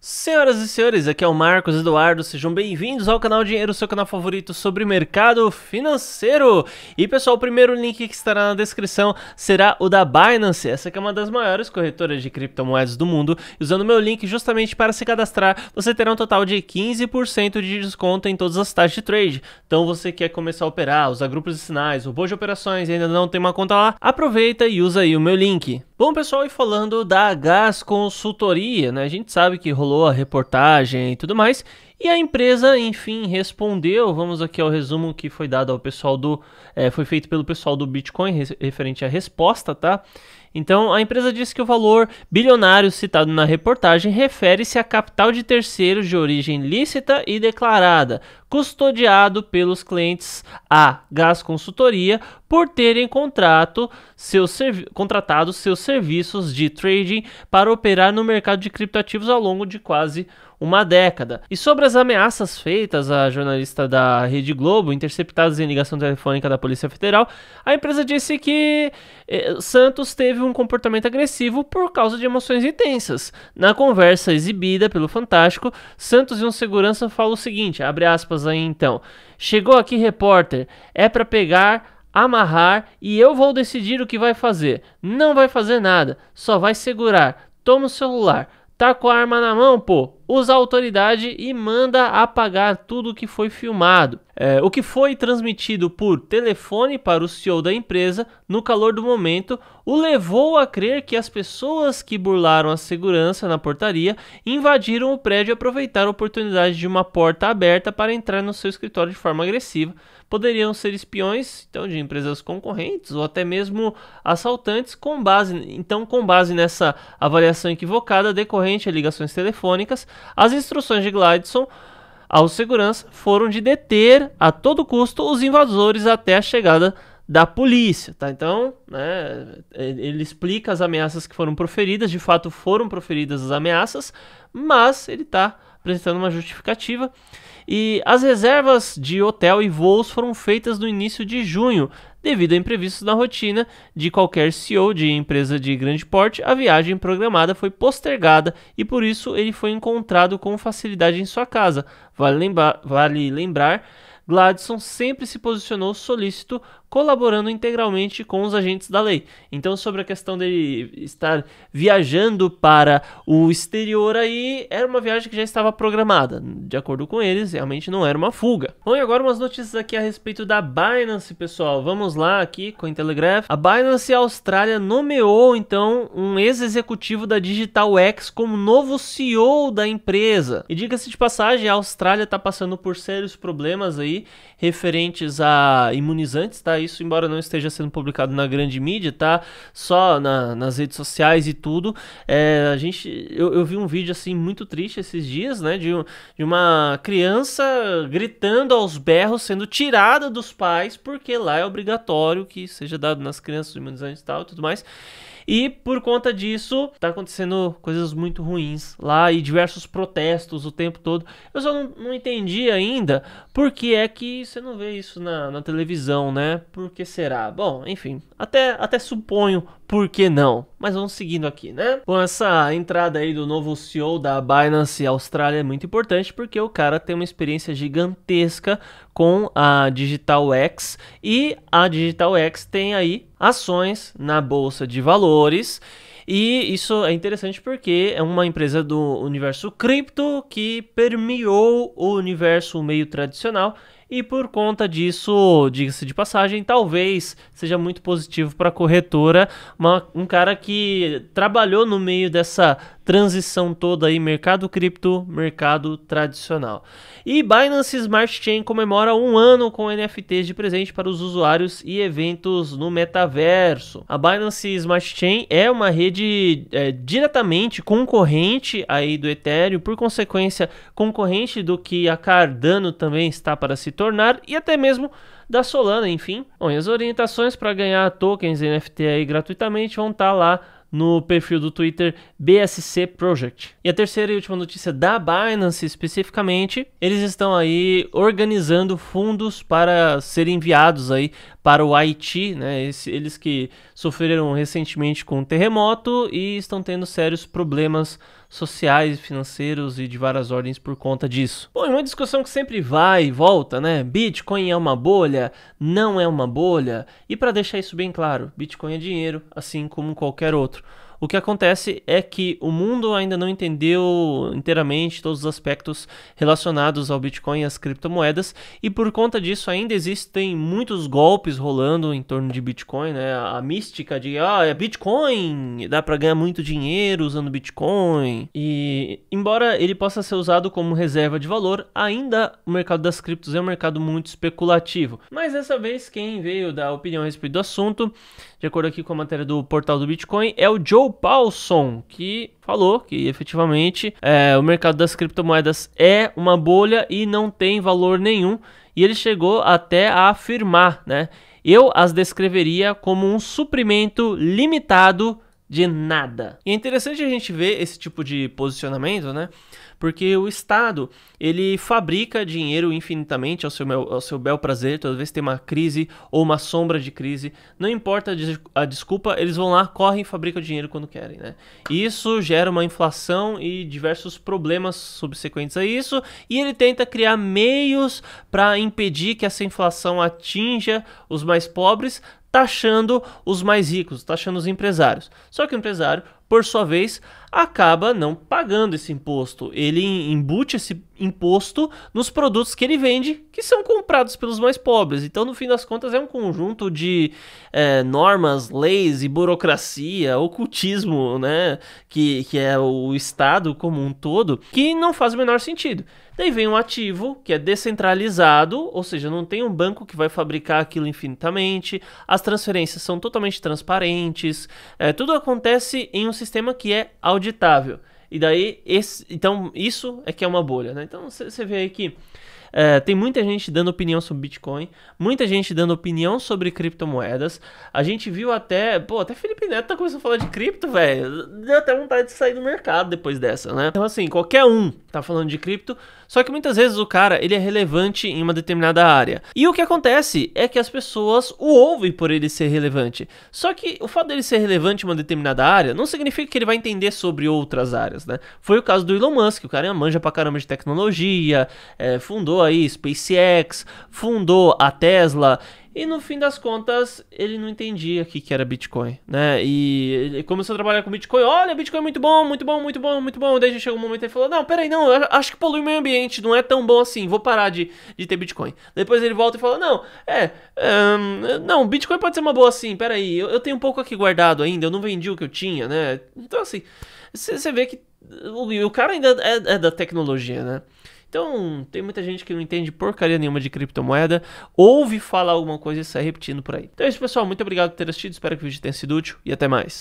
Senhoras e senhores, aqui é o Marcos Eduardo, sejam bem-vindos ao canal Dinheiro, seu canal favorito sobre mercado financeiro. E pessoal, o primeiro link que estará na descrição será o da Binance, essa que é uma das maiores corretoras de criptomoedas do mundo. Usando meu link justamente para se cadastrar, você terá um total de 15% de desconto em todas as taxas de trade. Então você quer começar a operar, usar grupos de sinais, robôs de operações e ainda não tem uma conta lá, aproveita e usa aí o meu link. Bom, pessoal, e falando da Gás Consultoria, né? A gente sabe que rolou a reportagem e tudo mais, e a empresa, enfim, respondeu. Vamos aqui ao resumo que foi dado ao pessoal do. É, foi feito pelo pessoal do Bitcoin referente à resposta, tá? Então, a empresa disse que o valor bilionário citado na reportagem refere-se a capital de terceiros de origem lícita e declarada, custodiado pelos clientes a Gás Consultoria por terem contrato servi contratado seus serviços de trading para operar no mercado de criptativos ao longo de quase uma década. E sobre as ameaças feitas à jornalista da Rede Globo, interceptadas em ligação telefônica da Polícia Federal, a empresa disse que eh, Santos teve um comportamento agressivo por causa de emoções intensas. Na conversa exibida pelo Fantástico, Santos e um segurança falam o seguinte, abre aspas aí então, chegou aqui repórter, é para pegar amarrar e eu vou decidir o que vai fazer. Não vai fazer nada, só vai segurar. Toma o celular tá com a arma na mão, pô, usa a autoridade e manda apagar tudo que foi filmado. É, o que foi transmitido por telefone para o CEO da empresa, no calor do momento, o levou a crer que as pessoas que burlaram a segurança na portaria invadiram o prédio e aproveitaram a oportunidade de uma porta aberta para entrar no seu escritório de forma agressiva poderiam ser espiões então de empresas concorrentes ou até mesmo assaltantes com base então com base nessa avaliação equivocada decorrente a ligações telefônicas as instruções de Gladson ao segurança foram de deter a todo custo os invasores até a chegada da polícia, tá? Então, né, ele explica as ameaças que foram proferidas, de fato foram proferidas as ameaças, mas ele tá apresentando uma justificativa. E as reservas de hotel e voos foram feitas no início de junho, devido a imprevistos na rotina de qualquer CEO de empresa de grande porte. A viagem programada foi postergada e por isso ele foi encontrado com facilidade em sua casa. Vale, lembra vale lembrar Gladson sempre se posicionou solícito colaborando integralmente com os agentes da lei. Então, sobre a questão dele estar viajando para o exterior aí, era uma viagem que já estava programada. De acordo com eles, realmente não era uma fuga. Bom, e agora umas notícias aqui a respeito da Binance, pessoal. Vamos lá aqui com o Telegraph. A Binance Austrália nomeou então um ex-executivo da Digital X como novo CEO da empresa. E diga-se de passagem, a Austrália está passando por sérios problemas aí referentes a imunizantes, tá? isso, embora não esteja sendo publicado na grande mídia, tá? Só na, nas redes sociais e tudo. É, a gente, eu, eu, vi um vídeo assim muito triste esses dias, né? De, de uma criança gritando aos berros, sendo tirada dos pais, porque lá é obrigatório que seja dado nas crianças imunizantes e tal e tudo mais. E por conta disso, tá acontecendo coisas muito ruins lá e diversos protestos o tempo todo. Eu só não, não entendi ainda por que é que você não vê isso na, na televisão, né? Por que será? Bom, enfim, até, até suponho por que não. Mas vamos seguindo aqui, né? Com essa entrada aí do novo CEO da Binance Austrália é muito importante porque o cara tem uma experiência gigantesca com a Digital X e a Digital X tem aí ações na bolsa de valores. E isso é interessante porque é uma empresa do universo cripto que permeou o universo meio tradicional e por conta disso, diga-se de passagem, talvez seja muito positivo para a corretora, uma, um cara que trabalhou no meio dessa transição toda aí, mercado cripto, mercado tradicional. E Binance Smart Chain comemora um ano com NFTs de presente para os usuários e eventos no metaverso. A Binance Smart Chain é uma rede é, diretamente concorrente aí do Ethereum, por consequência concorrente do que a Cardano também está para se tornar e até mesmo da Solana, enfim. Bom, e as orientações para ganhar tokens NFT aí gratuitamente vão estar tá lá no perfil do Twitter BSC Project. E a terceira e última notícia da Binance especificamente, eles estão aí organizando fundos para serem enviados aí para o Haiti, né? Esse, eles que sofreram recentemente com um terremoto e estão tendo sérios problemas sociais, financeiros e de várias ordens por conta disso. Bom, é uma discussão que sempre vai e volta, né? Bitcoin é uma bolha? Não é uma bolha? E para deixar isso bem claro, Bitcoin é dinheiro, assim como qualquer outro. O que acontece é que o mundo ainda não entendeu inteiramente todos os aspectos relacionados ao Bitcoin e às criptomoedas, e por conta disso ainda existem muitos golpes rolando em torno de Bitcoin, né? A mística de ah, é Bitcoin, dá para ganhar muito dinheiro usando Bitcoin. E embora ele possa ser usado como reserva de valor, ainda o mercado das criptos é um mercado muito especulativo. Mas dessa vez quem veio dar opinião a respeito do assunto, de acordo aqui com a matéria do portal do Bitcoin, é o Joe Paulson, que falou que efetivamente é, o mercado das criptomoedas é uma bolha e não tem valor nenhum. E ele chegou até a afirmar, né? Eu as descreveria como um suprimento limitado de nada. E é interessante a gente ver esse tipo de posicionamento, né? porque o Estado ele fabrica dinheiro infinitamente ao seu, ao seu bel prazer, toda vez que tem uma crise ou uma sombra de crise, não importa a desculpa, eles vão lá, correm e fabricam dinheiro quando querem, né? Isso gera uma inflação e diversos problemas subsequentes a isso, e ele tenta criar meios para impedir que essa inflação atinja os mais pobres, taxando os mais ricos, taxando os empresários. Só que o empresário por sua vez, acaba não pagando esse imposto. Ele embute esse imposto nos produtos que ele vende que são comprados pelos mais pobres. Então, no fim das contas, é um conjunto de é, normas, leis e burocracia, ocultismo, né? Que, que é o Estado como um todo, que não faz o menor sentido. Daí vem um ativo que é descentralizado, ou seja, não tem um banco que vai fabricar aquilo infinitamente, as transferências são totalmente transparentes, é, tudo acontece em um sistema que é auditável. E daí, esse, então, isso é que é uma bolha, né? Então, você vê aí que é, tem muita gente dando opinião sobre Bitcoin, muita gente dando opinião sobre criptomoedas. A gente viu até, pô, até Felipe Neto tá começando a falar de cripto, velho. Deu até vontade de sair do mercado depois dessa, né? Então, assim, qualquer um tá falando de cripto, só que muitas vezes o cara, ele é relevante em uma determinada área. E o que acontece é que as pessoas o ouvem por ele ser relevante. Só que o fato dele ser relevante em uma determinada área não significa que ele vai entender sobre outras áreas, né? Foi o caso do Elon Musk, o cara manja pra caramba de tecnologia, é, fundou fundou aí SpaceX, fundou a Tesla. E no fim das contas, ele não entendia o que, que era Bitcoin, né? E ele começou a trabalhar com Bitcoin. Olha, Bitcoin é muito bom, muito bom, muito bom, muito bom. Daí chegou um momento e ele falou: Não, peraí, não, acho que polui o meio ambiente, não é tão bom assim, vou parar de, de ter Bitcoin. Depois ele volta e fala: Não, é, um, não, Bitcoin pode ser uma boa assim, peraí, eu, eu tenho um pouco aqui guardado ainda, eu não vendi o que eu tinha, né? Então assim, você vê que o, cara ainda é, é da tecnologia, né? Então, tem muita gente que não entende porcaria nenhuma de criptomoeda, ouve falar alguma coisa e sai repetindo por aí. Então é isso, pessoal. Muito obrigado por ter assistido. Espero que o vídeo tenha sido útil e até mais.